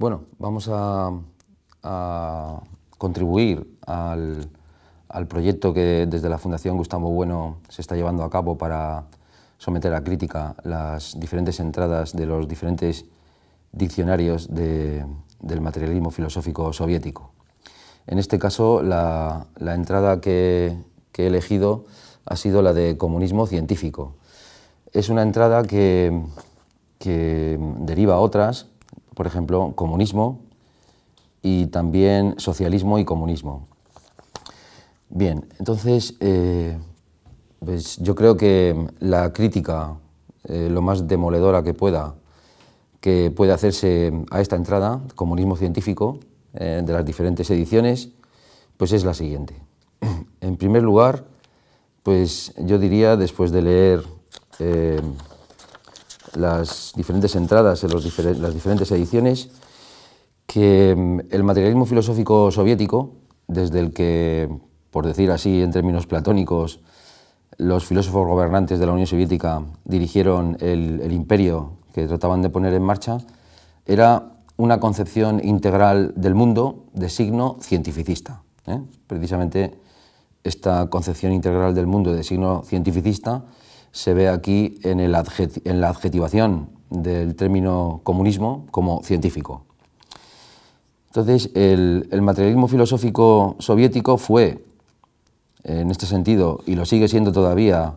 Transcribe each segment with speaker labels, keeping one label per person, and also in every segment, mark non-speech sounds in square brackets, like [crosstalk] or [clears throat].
Speaker 1: Bueno, vamos a, contribuir al, proyecto que desde la Fundación Gustavo Bueno se está llevando a cabo para someter a crítica las diferentes entradas de los diferentes diccionarios del materialismo filosófico soviético. En este caso, la, entrada que, he elegido ha sido la de comunismo científico. Es una entrada que, que deriva a otras por ejemplo, comunismo y también socialismo y comunismo. Bien, entonces, eh, pues yo creo que la crítica, eh, lo más demoledora que pueda, que puede hacerse a esta entrada, comunismo científico, eh, de las diferentes ediciones, pues es la siguiente. [clears throat] En primer lugar, pues yo diría, después de leer las diferentes entradas en las diferentes ediciones, que mm, el materialismo filosófico soviético, desde el que, por decir así en términos platónicos, los filósofos gobernantes de la Unión Soviética dirigieron el, imperio que trataban de poner en marcha, era una concepción integral del mundo de signo cientificista. ¿eh? Precisamente esta concepción integral del mundo de signo cientificista se ve aquí en, la adjetivación del término comunismo como científico. Entonces, el, materialismo filosófico soviético fue, en este sentido, y lo sigue siendo todavía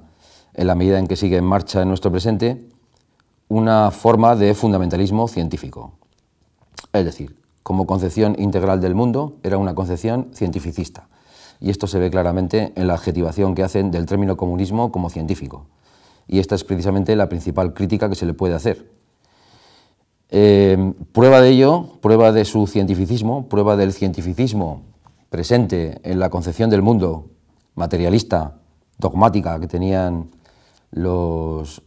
Speaker 1: en la medida en que sigue en marcha en nuestro presente, una forma de fundamentalismo científico. Es decir, como concepción integral del mundo, era una concepción cientificista. Y esto se ve claramente en la adjetivación que hacen del término comunismo como científico y esta es precisamente la principal crítica que se le puede hacer. Eh, prueba de ello, prueba de su cientificismo, prueba del cientificismo presente en la concepción del mundo materialista, dogmática que tenían los,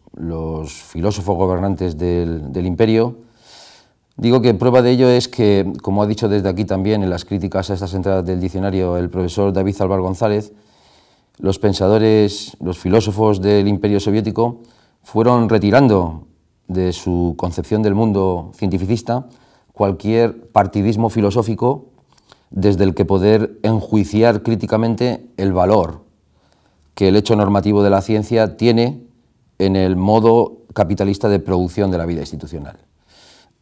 Speaker 1: filósofos gobernantes del, del imperio, Digo que prueba de ello es que, como ha dicho desde aquí también en las críticas a estas entradas del diccionario el profesor David Álvaro González, los pensadores, los filósofos del imperio soviético fueron retirando de su concepción del mundo cientificista cualquier partidismo filosófico desde el que poder enjuiciar críticamente el valor que el hecho normativo de la ciencia tiene en el modo capitalista de producción de la vida institucional.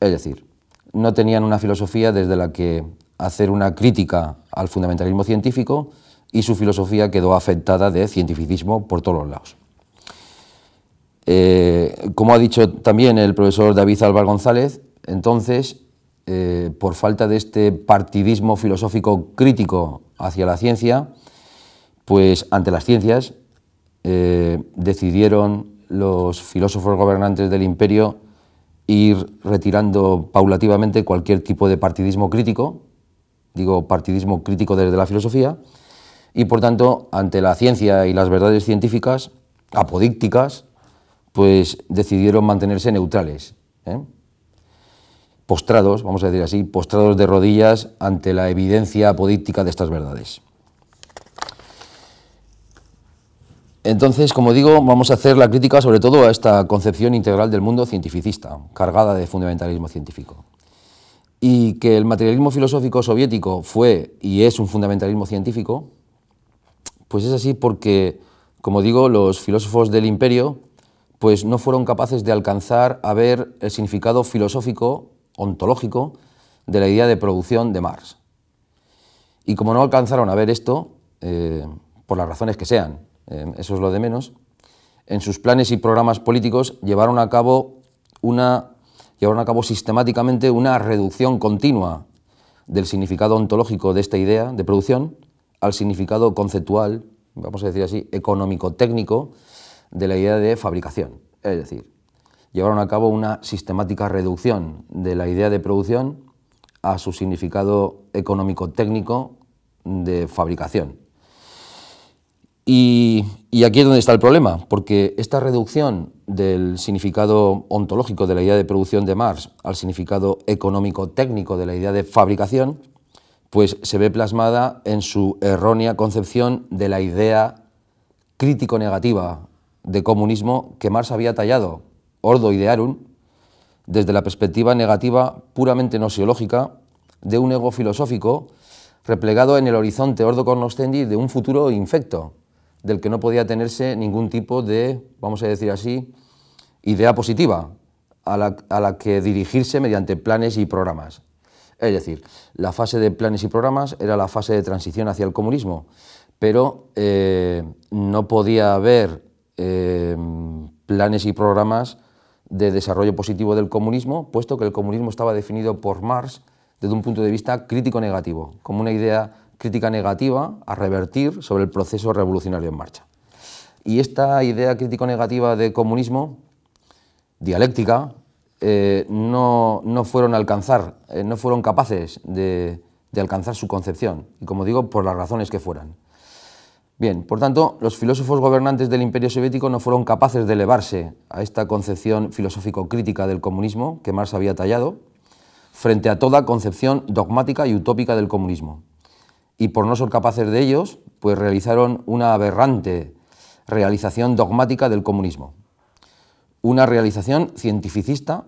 Speaker 1: Es decir, no tenían una filosofía desde la que hacer una crítica al fundamentalismo científico, y su filosofía quedó afectada de cientificismo por todos los lados. Eh, como ha dicho también el profesor David Álvaro González, entonces, eh, por falta de este partidismo filosófico crítico hacia la ciencia, pues ante las ciencias eh, decidieron los filósofos gobernantes del imperio ir retirando paulativamente cualquier tipo de partidismo crítico, digo partidismo crítico desde la filosofía, y por tanto, ante la ciencia y las verdades científicas apodícticas, pues decidieron mantenerse neutrales, ¿eh? postrados, vamos a decir así, postrados de rodillas ante la evidencia apodíctica de estas verdades. Entonces, como digo, vamos a hacer la crítica sobre todo a esta concepción integral del mundo cientificista, cargada de fundamentalismo científico. Y que el materialismo filosófico soviético fue y es un fundamentalismo científico, pues es así porque, como digo, los filósofos del imperio pues no fueron capaces de alcanzar a ver el significado filosófico, ontológico, de la idea de producción de Marx. Y como no alcanzaron a ver esto, eh, por las razones que sean, eh, eso es lo de menos, en sus planes y programas políticos llevaron a cabo una llevaron a cabo sistemáticamente una reducción continua del significado ontológico de esta idea de producción al significado conceptual, vamos a decir así, económico-técnico de la idea de fabricación. Es decir, llevaron a cabo una sistemática reducción de la idea de producción a su significado económico-técnico de fabricación. Y, aquí es donde está el problema, porque esta reducción del significado ontológico de la idea de producción de Marx al significado económico-técnico de la idea de fabricación pues se ve plasmada en su errónea concepción de la idea crítico-negativa de comunismo que Marx había tallado, Ordo Idearum, desde la perspectiva negativa puramente seológica de un ego filosófico replegado en el horizonte Ordo Cornostendi de un futuro infecto, del que no podía tenerse ningún tipo de, vamos a decir así, idea positiva a la que dirigirse mediante planes y programas. Es decir, la fase de planes y programas era la fase de transición hacia el comunismo, pero eh, no podía haber eh, planes y programas de desarrollo positivo del comunismo, puesto que el comunismo estaba definido por Marx desde un punto de vista crítico-negativo, como una idea crítica negativa a revertir sobre el proceso revolucionario en marcha. Y esta idea crítico-negativa de comunismo, dialéctica, eh, no, no, fueron alcanzar, eh, no fueron capaces de, de, alcanzar su concepción, y como digo, por las razones que fueran. Bien, por tanto, los filósofos gobernantes del Imperio Soviético no fueron capaces de elevarse a esta concepción filosófico-crítica del comunismo que Marx había tallado, frente a toda concepción dogmática y utópica del comunismo. Y por no ser capaces de ellos, pues realizaron una aberrante realización dogmática del comunismo. Una realización cientificista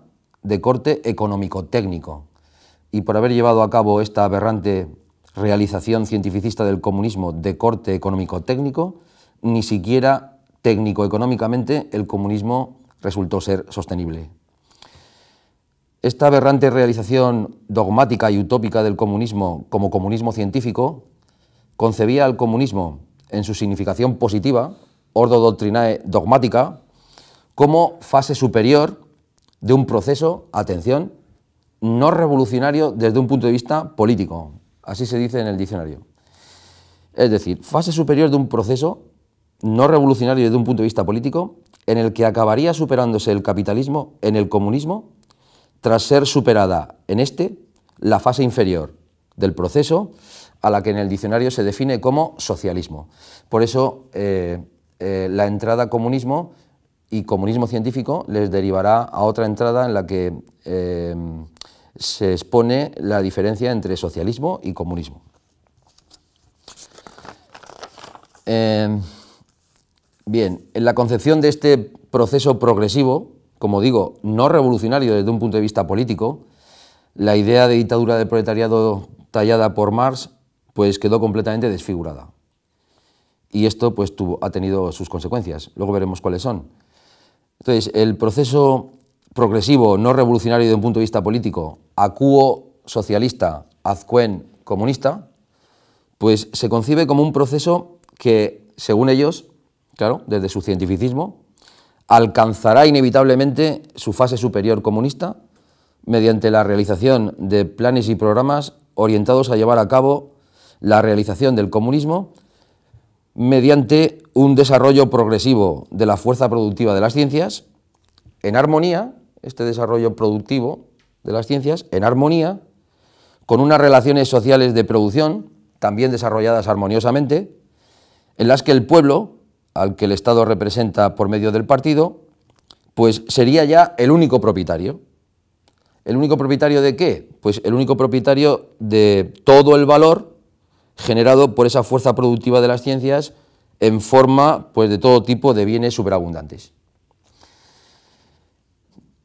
Speaker 1: de corte económico-técnico. Y por haber llevado a cabo esta aberrante realización cientificista del comunismo de corte económico-técnico, ni siquiera técnico-económicamente el comunismo resultó ser sostenible. Esta aberrante realización dogmática y utópica del comunismo como comunismo científico concebía al comunismo en su significación positiva, ordo doctrinae dogmática, como fase superior de un proceso, atención, no revolucionario desde un punto de vista político, así se dice en el diccionario. Es decir, fase superior de un proceso no revolucionario desde un punto de vista político, en el que acabaría superándose el capitalismo en el comunismo, tras ser superada en este la fase inferior del proceso, a la que en el diccionario se define como socialismo. Por eso eh, eh, la entrada comunismo y comunismo científico les derivará a otra entrada en la que eh, se expone la diferencia entre socialismo y comunismo. Eh, bien, en la concepción de este proceso progresivo, como digo, no revolucionario desde un punto de vista político, la idea de dictadura de proletariado tallada por Marx pues quedó completamente desfigurada. Y esto pues tuvo, ha tenido sus consecuencias. Luego veremos cuáles son. Entonces, el proceso progresivo, no revolucionario desde un punto de vista político, acuo socialista, azcuen comunista, pues se concibe como un proceso que, según ellos, claro, desde su cientificismo, alcanzará inevitablemente su fase superior comunista mediante la realización de planes y programas orientados a llevar a cabo la realización del comunismo mediante un desarrollo progresivo de la fuerza productiva de las ciencias, en armonía, este desarrollo productivo de las ciencias, en armonía, con unas relaciones sociales de producción, también desarrolladas armoniosamente, en las que el pueblo, al que el Estado representa por medio del partido, pues sería ya el único propietario. ¿El único propietario de qué? Pues el único propietario de todo el valor generado por esa fuerza productiva de las ciencias en forma pues, de todo tipo de bienes superabundantes.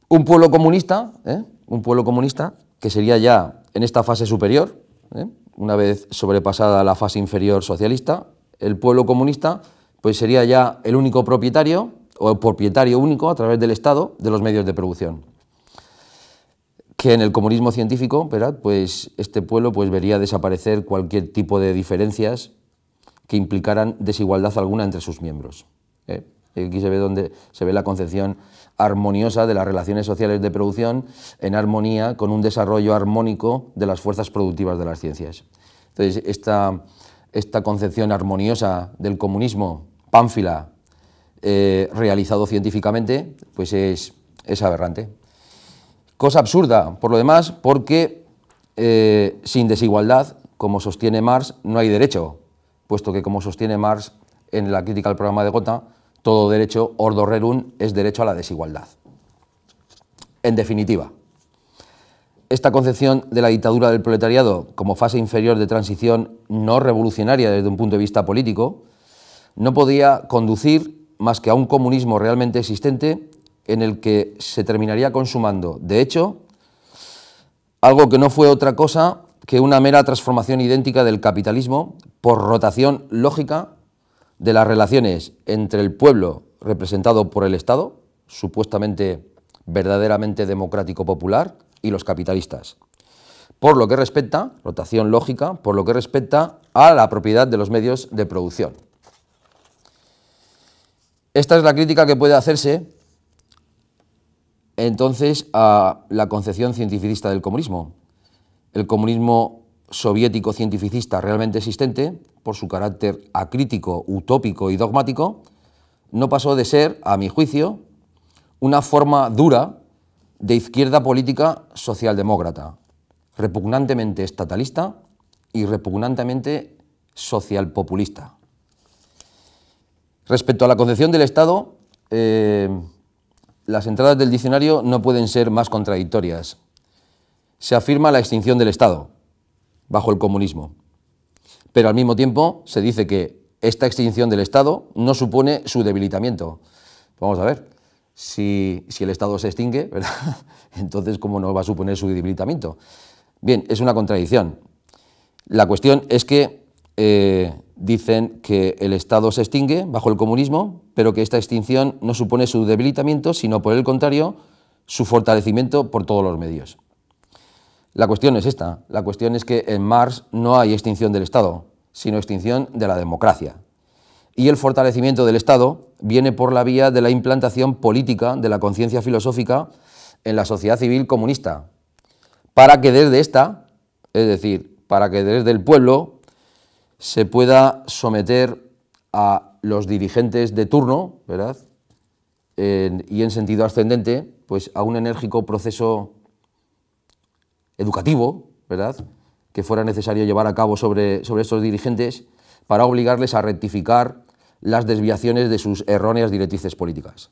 Speaker 1: Un pueblo comunista, ¿eh? un pueblo comunista que sería ya en esta fase superior, ¿eh? una vez sobrepasada la fase inferior socialista, el pueblo comunista pues sería ya el único propietario o el propietario único a través del Estado de los medios de producción que en el comunismo científico, pues este pueblo pues, vería desaparecer cualquier tipo de diferencias que implicaran desigualdad alguna entre sus miembros. ¿eh? Aquí se ve donde se ve la concepción armoniosa de las relaciones sociales de producción en armonía con un desarrollo armónico de las fuerzas productivas de las ciencias. Entonces, esta, esta concepción armoniosa del comunismo, pánfila, eh, realizado científicamente, pues es aberrante. Cosa absurda, por lo demás, porque eh, sin desigualdad, como sostiene Marx, no hay derecho, puesto que como sostiene Marx en la crítica al programa de Gotha, todo derecho, ordo rerum, es derecho a la desigualdad. En definitiva, esta concepción de la dictadura del proletariado como fase inferior de transición no revolucionaria desde un punto de vista político, no podía conducir más que a un comunismo realmente existente en el que se terminaría consumando, de hecho, algo que no fue otra cosa que una mera transformación idéntica del capitalismo por rotación lógica de las relaciones entre el pueblo representado por el Estado, supuestamente verdaderamente democrático popular, y los capitalistas. Por lo que respecta, rotación lógica, por lo que respecta a la propiedad de los medios de producción. Esta es la crítica que puede hacerse entonces a la concepción cientificista del comunismo. El comunismo soviético cientificista realmente existente, por su carácter acrítico, utópico y dogmático, no pasó de ser, a mi juicio, una forma dura de izquierda política socialdemócrata, repugnantemente estatalista y repugnantemente socialpopulista. Respecto a la concepción del Estado, eh, las entradas del diccionario no pueden ser más contradictorias. Se afirma la extinción del Estado bajo el comunismo, pero al mismo tiempo se dice que esta extinción del Estado no supone su debilitamiento. Vamos a ver, si, el Estado se extingue, [laughs] ¿verdad? entonces ¿cómo no va a suponer su debilitamiento? Bien, es una contradicción. La cuestión es que eh, dicen que el Estado se extingue bajo el comunismo, pero que esta extinción no supone su debilitamiento, sino por el contrario, su fortalecimiento por todos los medios. La cuestión es esta, la cuestión es que en Marx no hay extinción del Estado, sino extinción de la democracia. Y el fortalecimiento del Estado viene por la vía de la implantación política de la conciencia filosófica en la sociedad civil comunista, para que desde esta, es decir, para que desde el pueblo se pueda someter a los dirigentes de turno, ¿verdad? y en sentido ascendente, pues a un enérgico proceso educativo, ¿verdad? Que fuera necesario llevar a cabo sobre, sobre estos dirigentes para obligarles a rectificar las desviaciones de sus erróneas directrices políticas.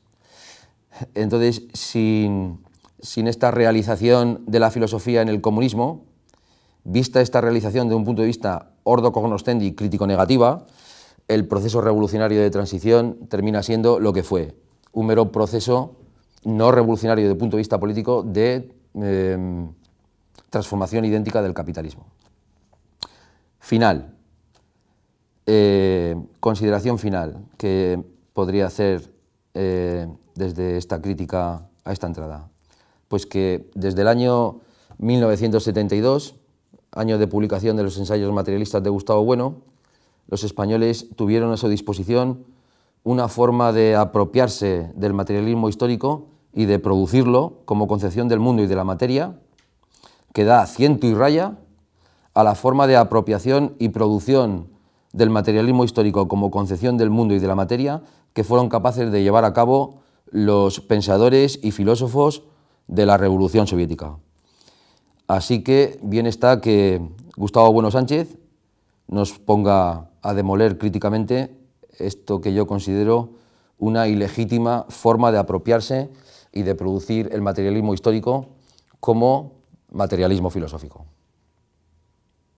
Speaker 1: Entonces, sin esta realización de la filosofía en el comunismo, Vista esta realización de un punto de vista ordo y crítico-negativa, el proceso revolucionario de transición termina siendo lo que fue, un mero proceso no revolucionario desde el punto de vista político de em, transformación idéntica del capitalismo. Final. Eh, consideración final que podría hacer eh, desde esta crítica a esta entrada. Pues que desde el año 1972 año de publicación de los ensayos materialistas de Gustavo Bueno, los españoles tuvieron a su disposición una forma de apropiarse del materialismo histórico y de producirlo como concepción del mundo y de la materia, que da ciento y raya a la forma de apropiación y producción del materialismo histórico como concepción del mundo y de la materia que fueron capaces de llevar a cabo los pensadores y filósofos de la Revolución Soviética. Así que bien está que Gustavo Bueno Sánchez nos ponga a demoler críticamente esto que yo considero una ilegítima forma de apropiarse y de producir el materialismo histórico como materialismo filosófico.